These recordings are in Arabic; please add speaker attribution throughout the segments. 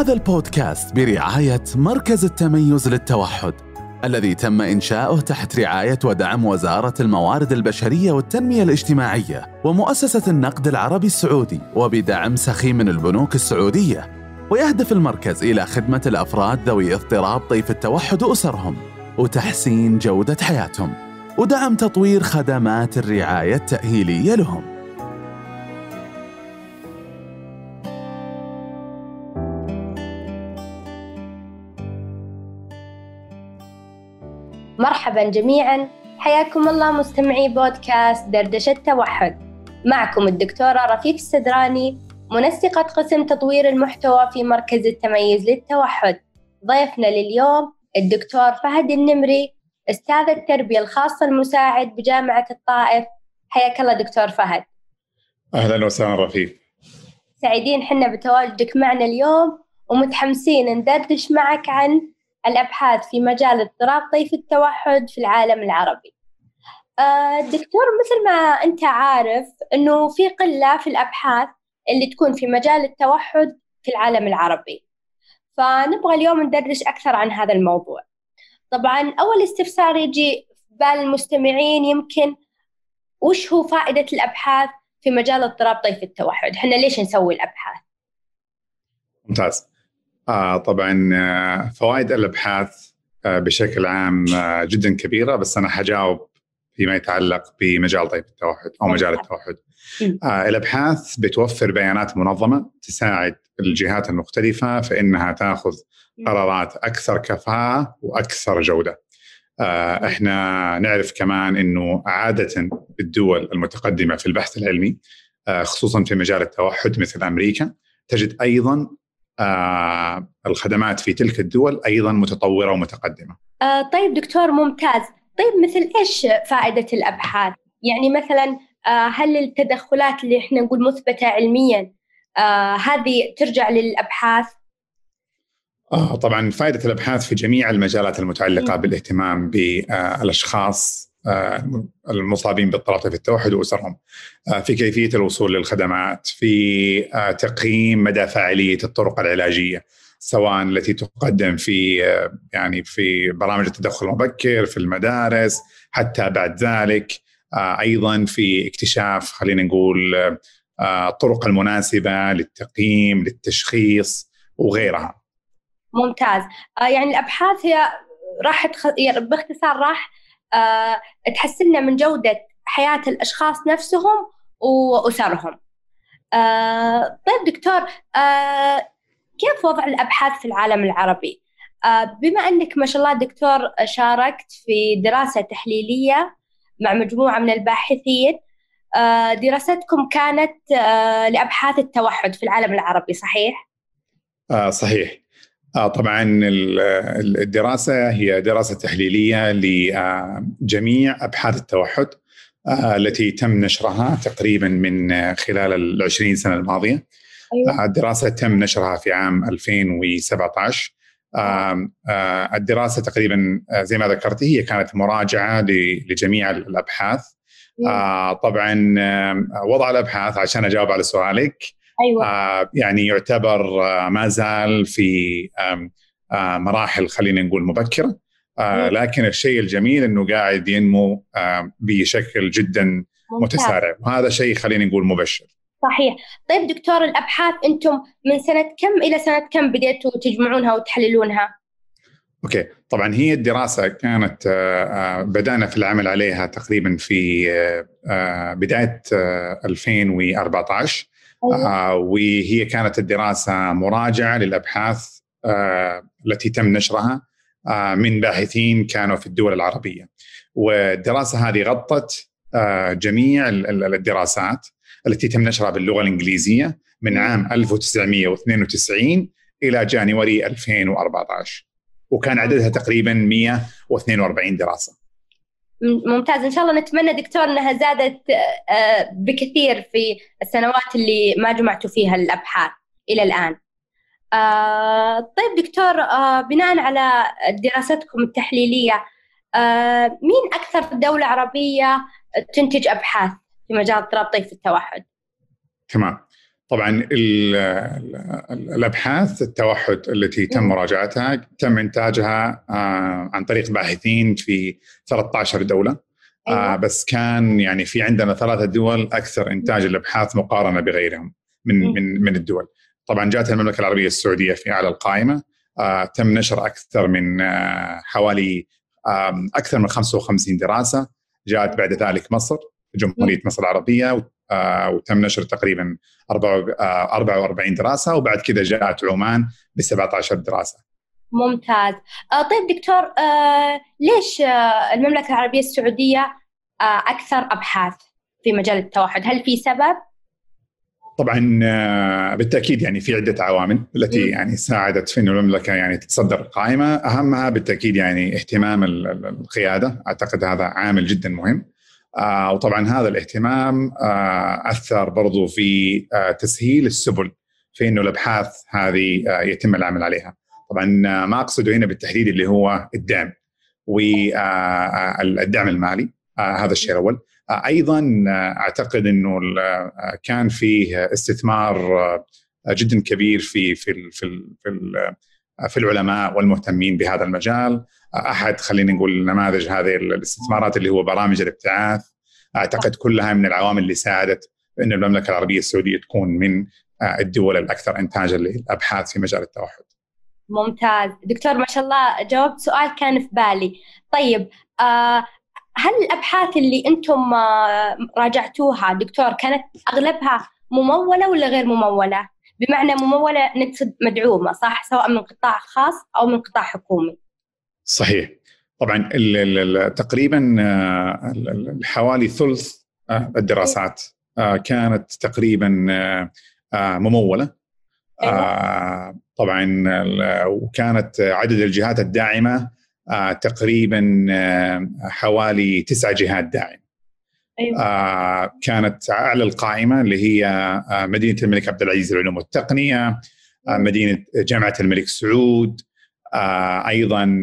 Speaker 1: هذا البودكاست برعاية مركز التميز للتوحد الذي تم إنشاؤه تحت رعاية ودعم وزارة الموارد البشرية والتنمية الاجتماعية ومؤسسة النقد العربي السعودي وبدعم سخي من البنوك السعودية ويهدف المركز إلى خدمة الأفراد ذوي اضطراب طيف التوحد وأسرهم وتحسين جودة حياتهم ودعم تطوير خدمات الرعاية التأهيلية لهم
Speaker 2: مرحبا جميعا حياكم الله مستمعي بودكاست دردشة توحد معكم الدكتورة رفيق السدراني منسقة قسم تطوير المحتوى في مركز التميز للتوحد ضيفنا لليوم الدكتور فهد النمري أستاذ التربية الخاصة المساعد بجامعة الطائف حياك الله دكتور فهد
Speaker 1: أهلا وسهلا رفيق
Speaker 2: سعيدين حنا بتواجدك معنا اليوم ومتحمسين ندردش معك عن الأبحاث في مجال اضطراب طيف التوحد في العالم العربي آه، دكتور مثل ما أنت عارف أنه في قلة في الأبحاث اللي تكون في مجال التوحد في العالم العربي فنبغى اليوم ندرج أكثر عن هذا الموضوع طبعا أول استفسار يجي في بال المستمعين يمكن وش هو فائدة الأبحاث في مجال اضطراب طيف التوحد؟ احنا ليش نسوي الأبحاث؟
Speaker 1: ممتاز آه طبعا آه، فوائد الابحاث آه، بشكل عام آه، جدا كبيره بس انا حجاوب فيما يتعلق بمجال طيب التوحد او مجال التوحد. الابحاث بتوفر بيانات منظمه تساعد الجهات المختلفه فانها تاخذ قرارات اكثر كفاءه واكثر جوده. احنا نعرف كمان انه عاده الدول المتقدمه في البحث العلمي خصوصا في مجال التوحد مثل امريكا تجد ايضا آه، الخدمات في تلك الدول ايضا متطوره ومتقدمه.
Speaker 2: آه، طيب دكتور ممتاز، طيب مثل ايش فائده الابحاث؟ يعني مثلا آه، هل التدخلات اللي احنا نقول مثبته علميا هذه ترجع للابحاث؟
Speaker 1: طبعا فائده الابحاث في جميع المجالات المتعلقه بالاهتمام بالاشخاص آه، المصابين باضطرابات التوحد واسرهم آه، في كيفيه الوصول للخدمات في آه، تقييم مدى فاعليه الطرق العلاجيه سواء التي تقدم في يعني في برامج التدخل المبكر في المدارس حتى بعد ذلك ايضا في اكتشاف خلينا نقول الطرق المناسبه للتقييم للتشخيص وغيرها
Speaker 2: ممتاز يعني الابحاث هي راح تخ... يعني باختصار راح آه، تحسننا من جودة حياة الأشخاص نفسهم وأسرهم آه، طيب دكتور آه، كيف وضع الأبحاث في العالم العربي؟ بما أنك ما شاء الله دكتور شاركت في دراسة تحليلية مع مجموعة من الباحثين دراستكم كانت لأبحاث التوحد في العالم العربي صحيح؟
Speaker 1: آه صحيح آه طبعا الدراسة هي دراسة تحليلية لجميع أبحاث التوحد آه، التي تم نشرها تقريبا من خلال العشرين سنة الماضية أيوة. آه، الدراسة تم نشرها في عام 2017 آه، الدراسة تقريبا زي ما ذكرت هي كانت مراجعة لجميع الأبحاث أيوة. طبعا وضع الأبحاث عشان أجاوب على سؤالك أيوة. آه يعني يعتبر آه ما زال في آه آه مراحل خلينا نقول مبكره آه لكن الشيء الجميل انه قاعد ينمو آه بشكل جدا متسارع وهذا شيء خلينا نقول مبشر
Speaker 2: صحيح طيب دكتور الابحاث انتم من سنه كم الى سنه كم بديتوا تجمعونها وتحللونها
Speaker 1: اوكي طبعا هي الدراسه كانت آه، آه، بدانا في العمل عليها تقريبا في آه، بدايه 2014 أيوه. آه، وهي كانت الدراسه مراجعه للابحاث آه، التي تم نشرها آه، من باحثين كانوا في الدول العربيه والدراسه هذه غطت جميع الدراسات التي تم نشرها باللغه الانجليزيه من عام 1992 الى جانوري 2014 وكان عددها تقريبا 142 دراسه
Speaker 2: ممتاز ان شاء الله نتمنى دكتور انها زادت آه، بكثير في السنوات اللي ما جمعتوا فيها الابحاث الى الان آه، طيب دكتور آه، بناء على دراستكم التحليليه مين اكثر دوله عربيه تنتج ابحاث في مجال اضطراب طيف التوحد
Speaker 1: تمام طبعا الابحاث التوحد التي تم مراجعتها تم انتاجها آه، عن طريق باحثين في 13 دوله آه، أيوة. بس كان يعني في عندنا ثلاثه دول اكثر انتاج الابحاث مقارنه بغيرهم من من من الدول طبعا جاءت المملكه العربيه السعوديه في اعلى القائمه آه، تم نشر اكثر من حوالي اكثر من 55 دراسه جاءت بعد ذلك مصر جمهوريه مصر العربيه آه، وتم نشر تقريبا 44 آه، دراسه وبعد كذا جاءت عمان ب 17 دراسه.
Speaker 2: ممتاز آه، طيب دكتور ليش المملكة العربية السعودية أكثر أبحاث في مجال التوحد هل في سبب؟
Speaker 1: طبعا بالتاكيد يعني في عده عوامل التي يعني ساعدت في ان المملكه يعني تتصدر القائمه اهمها بالتاكيد يعني اهتمام القياده اعتقد هذا عامل جدا مهم آه وطبعا هذا الاهتمام آه اثر برضو في آه تسهيل السبل في انه الابحاث هذه آه، يتم العمل عليها. طبعا آه، ما اقصده هنا بالتحديد اللي هو الدعم والدعم آه، المالي هذا الشيء الاول. ايضا اعتقد انه كان فيه استثمار جدا كبير في في في, في في العلماء والمهتمين بهذا المجال احد خلينا نقول نماذج هذه الاستثمارات اللي هو برامج الابتعاث اعتقد كلها من العوامل اللي ساعدت ان المملكه العربيه السعوديه تكون من آه، الدول الاكثر انتاجا للابحاث في مجال التوحد.
Speaker 2: ممتاز، دكتور ما شاء الله جاوبت سؤال كان في بالي، طيب آه، هل الابحاث اللي انتم آه، راجعتوها دكتور كانت اغلبها مموله ولا غير مموله؟ بمعنى ممولة نقصد مدعومة صح سواء من قطاع خاص أو من قطاع حكومي
Speaker 1: صحيح طبعا تقريبا آه، حوالي ثلث آه، الدراسات آه، كانت تقريبا مموله أيوة. طبعا وكانت عدد الجهات الداعمه تقريبا حوالي تسعة جهات داعمه أيوة. آه كانت اعلى القائمه اللي هي آه مدينه الملك عبد العزيز للعلوم والتقنيه آه مدينه آه، جامعه الملك سعود آه ايضا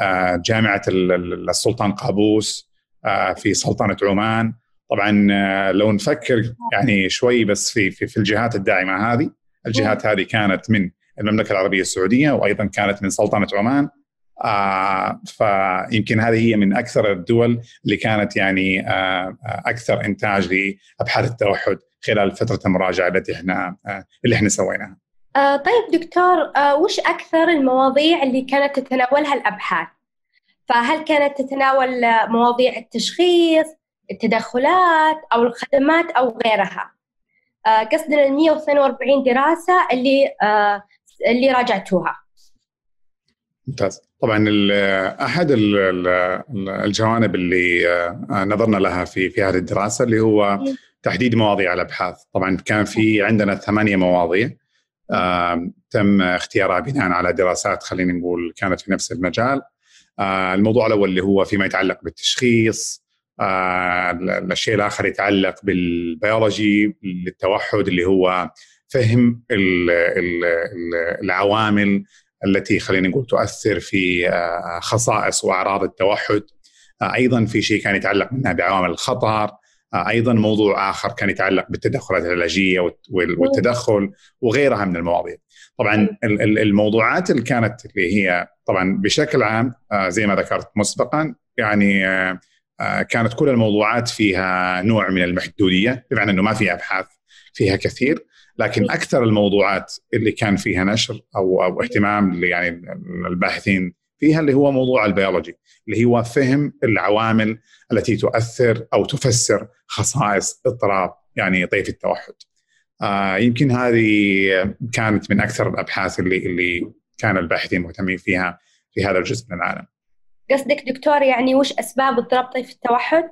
Speaker 1: آه جامعه السلطان قابوس آه في سلطنه عمان طبعا آه لو نفكر يعني شوي بس في في, في الجهات الداعمه هذه الجهات هذه كانت من المملكه العربيه السعوديه وايضا كانت من سلطنه عمان آه، فيمكن هذه هي من اكثر الدول اللي كانت يعني آه، آه، اكثر انتاج لابحاث التوحد خلال فتره المراجعه التي احنا اللي احنا سويناها.
Speaker 2: طيب دكتور وش اكثر المواضيع اللي كانت تتناولها الابحاث؟ فهل كانت تتناول مواضيع التشخيص، التدخلات او الخدمات او غيرها؟ قصدنا ال 142 دراسه اللي اللي راجعتوها.
Speaker 1: ممتاز طبعا احد الجوانب اللي نظرنا لها في في هذه الدراسه اللي هو تحديد مواضيع الابحاث طبعا كان في عندنا ثمانيه مواضيع تم اختيارها بناء على دراسات خلينا نقول كانت في نفس المجال الموضوع الاول اللي هو فيما يتعلق بالتشخيص الشيء الاخر يتعلق بالبيولوجي للتوحد اللي هو فهم العوامل التي خلينا نقول تؤثر في آه، خصائص واعراض التوحد آه، ايضا في شيء كان يتعلق منها بعوامل الخطر آه، ايضا موضوع اخر كان يتعلق بالتدخلات العلاجيه والتدخل وغيرها من المواضيع. طبعا الموضوعات اللي كانت اللي هي طبعا بشكل عام زي ما ذكرت مسبقا يعني كانت كل الموضوعات فيها نوع من المحدوديه بمعنى انه ما في ابحاث فيها كثير لكن اكثر الموضوعات اللي كان فيها نشر او او اهتمام يعني الباحثين فيها اللي هو موضوع البيولوجي اللي هو فهم العوامل التي تؤثر او تفسر خصائص اضطراب يعني طيف التوحد. آه يمكن هذه كانت من اكثر الابحاث اللي اللي كان الباحثين مهتمين فيها في هذا الجزء من العالم.
Speaker 2: قصدك دكتور يعني وش اسباب اضطراب طيف التوحد؟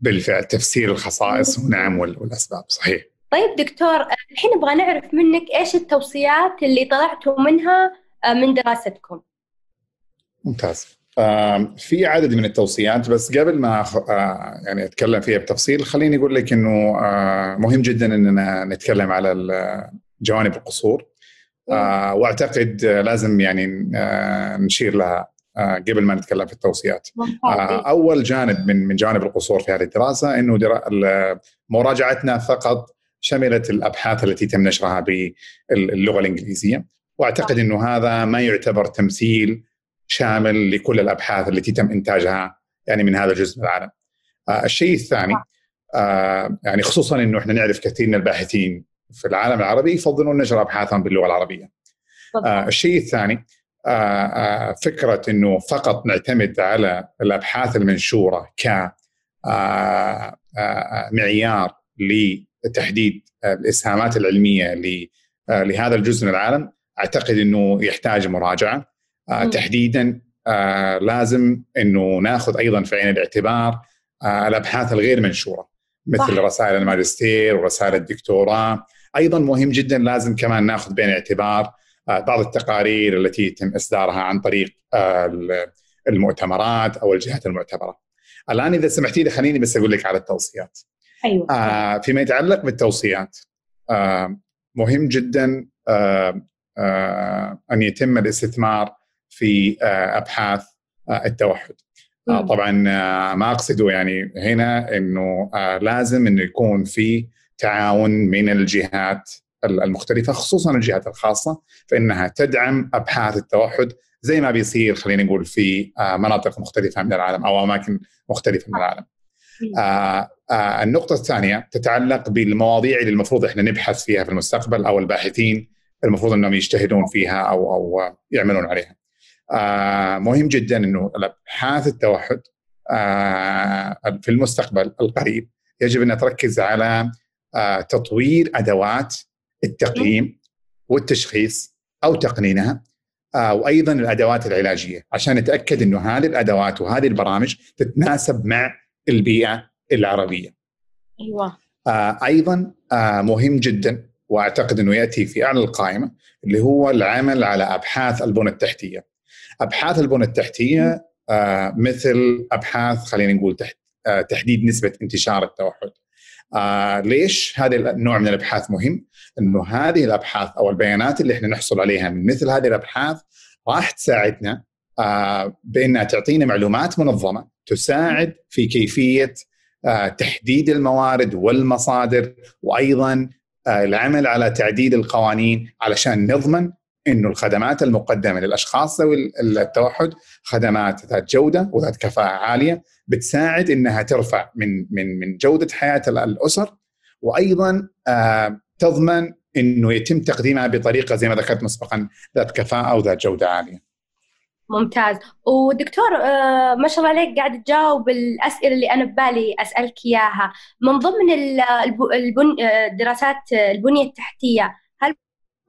Speaker 1: بالفعل تفسير الخصائص ونعم والاسباب صحيح.
Speaker 2: طيب دكتور آه، الحين نبغى نعرف منك ايش التوصيات اللي طلعتوا منها آه، من دراستكم
Speaker 1: ممتاز في عدد من التوصيات بس قبل ما آه، يعني اتكلم فيها بتفصيل خليني اقول لك انه آه، مهم جدا اننا نتكلم على جوانب القصور واعتقد لازم يعني نشير لها قبل ما نتكلم في التوصيات اول جانب من من جانب القصور في هذه الدراسه انه مراجعتنا فقط شملت الابحاث التي تم نشرها باللغه الانجليزيه واعتقد انه هذا ما يعتبر تمثيل شامل لكل الابحاث التي تم انتاجها يعني من هذا الجزء من العالم. آه، الشيء الثاني آه، يعني خصوصا انه احنا نعرف كثير من الباحثين في العالم العربي يفضلون نشر ابحاثهم باللغه العربيه. آه، الشيء الثاني فكره انه فقط نعتمد على الابحاث المنشوره ك معيار تحديد آه، الاسهامات العلميه آه، لهذا الجزء من العالم اعتقد انه يحتاج مراجعه آه، تحديدا لازم انه ناخذ ايضا في عين الاعتبار الابحاث الغير منشوره مثل رسائل الماجستير ورسائل الدكتوراه ايضا مهم جدا لازم كمان ناخذ بين الاعتبار بعض التقارير التي يتم اصدارها عن طريق المؤتمرات او الجهات المعتبره. الان اذا سمحتي لي خليني بس اقول لك على التوصيات. أيوة. آه فيما يتعلق بالتوصيات آه مهم جدا آه آه أن يتم الاستثمار في آه أبحاث آه التوحد آه طبعا آه ما أقصده يعني هنا أنه آه لازم أنه يكون في تعاون من الجهات المختلفة خصوصا الجهات الخاصة فإنها تدعم أبحاث التوحد زي ما بيصير خلينا نقول في آه، مناطق مختلفة من العالم أو أماكن مختلفة من آه. العالم آه آه، النقطة الثانية تتعلق بالمواضيع اللي المفروض احنا نبحث فيها في المستقبل او الباحثين المفروض انهم يجتهدون فيها او او يعملون عليها. آه، مهم جدا انه الابحاث التوحد آه، في المستقبل القريب يجب ان تركز على تطوير ادوات التقييم والتشخيص او تقنينها وايضا الادوات العلاجيه عشان نتاكد انه هذه الادوات وهذه البرامج تتناسب مع البيئه العربيه. ايوه. آه ايضا آه مهم جدا واعتقد انه ياتي في اعلى القائمه اللي هو العمل على ابحاث البنى التحتيه. ابحاث البنى التحتيه آه مثل ابحاث خلينا نقول تحت آه تحديد نسبه انتشار التوحد. آه ليش هذا النوع من الابحاث مهم؟ انه هذه الابحاث او البيانات اللي احنا نحصل عليها من مثل هذه الابحاث راح تساعدنا آه بانها تعطينا معلومات منظمه تساعد في كيفيه آه، تحديد الموارد والمصادر وايضا آه، العمل على تعديل القوانين علشان نضمن انه الخدمات المقدمه للاشخاص ذوي التوحد خدمات ذات جوده وذات كفاءه عاليه بتساعد انها ترفع من من من جوده حياه الاسر وايضا آه، تضمن انه يتم تقديمها بطريقه زي ما ذكرت مسبقا ذات كفاءه وذات جوده عاليه.
Speaker 2: ممتاز ودكتور آه، ما شاء الله عليك قاعد تجاوب الاسئله اللي انا ببالي اسالك اياها من ضمن الدراسات آه، دراسات آه، البنيه التحتيه هل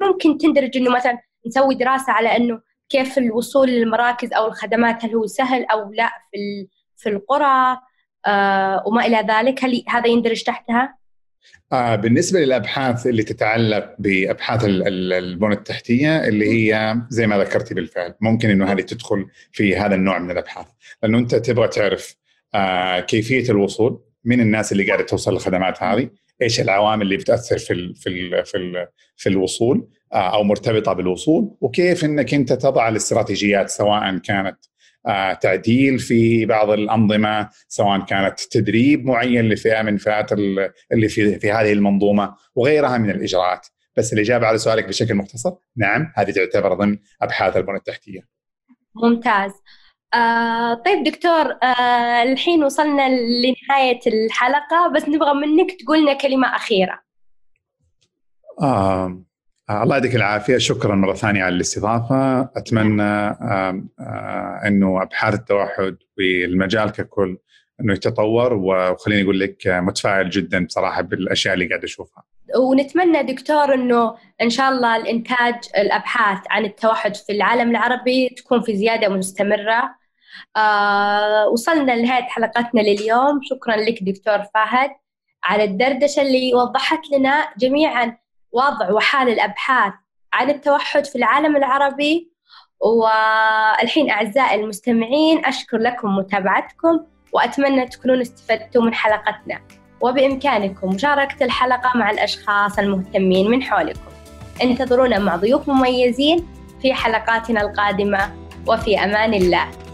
Speaker 2: ممكن تندرج انه مثلا نسوي دراسه على انه كيف الوصول للمراكز او الخدمات هل هو سهل او لا في في القرى وما الى ذلك هل هذا يندرج تحتها؟
Speaker 1: آه بالنسبه للابحاث اللي تتعلق بابحاث البنى التحتيه اللي هي زي ما ذكرتي بالفعل ممكن انه هذه تدخل في هذا النوع من الابحاث لانه انت تبغى تعرف آه كيفيه الوصول من الناس اللي قاعده توصل للخدمات هذه ايش العوامل اللي بتاثر في الـ في الـ في, الـ في الوصول آه او مرتبطه بالوصول وكيف انك انت تضع الاستراتيجيات سواء كانت آه، تعديل في بعض الانظمه سواء كانت تدريب معين لفئه من فئات اللي في في هذه المنظومه وغيرها من الاجراءات بس الاجابه على سؤالك بشكل مختصر نعم هذه تعتبر ضمن ابحاث البنى التحتيه
Speaker 2: ممتاز آه طيب دكتور آه الحين وصلنا لنهايه الحلقه بس نبغى منك تقول لنا كلمه اخيره
Speaker 1: آه آه، الله يعطيك العافيه شكرا مره ثانيه على الاستضافه اتمنى آه، انه ابحاث التوحد والمجال ككل انه يتطور وخليني اقول لك متفائل جدا بصراحه بالاشياء اللي قاعد اشوفها.
Speaker 2: ونتمنى دكتور انه ان شاء الله الانتاج الابحاث عن التوحد في العالم العربي تكون في زياده مستمره. آه وصلنا لنهايه حلقتنا لليوم، شكرا لك دكتور فهد على الدردشه اللي وضحت لنا جميعا وضع وحال الأبحاث عن التوحد في العالم العربي والحين أعزائي المستمعين أشكر لكم متابعتكم وأتمنى تكونون استفدتم من حلقتنا وبإمكانكم مشاركة الحلقة مع الأشخاص المهتمين من حولكم انتظرونا مع ضيوف مميزين في حلقاتنا القادمة وفي أمان الله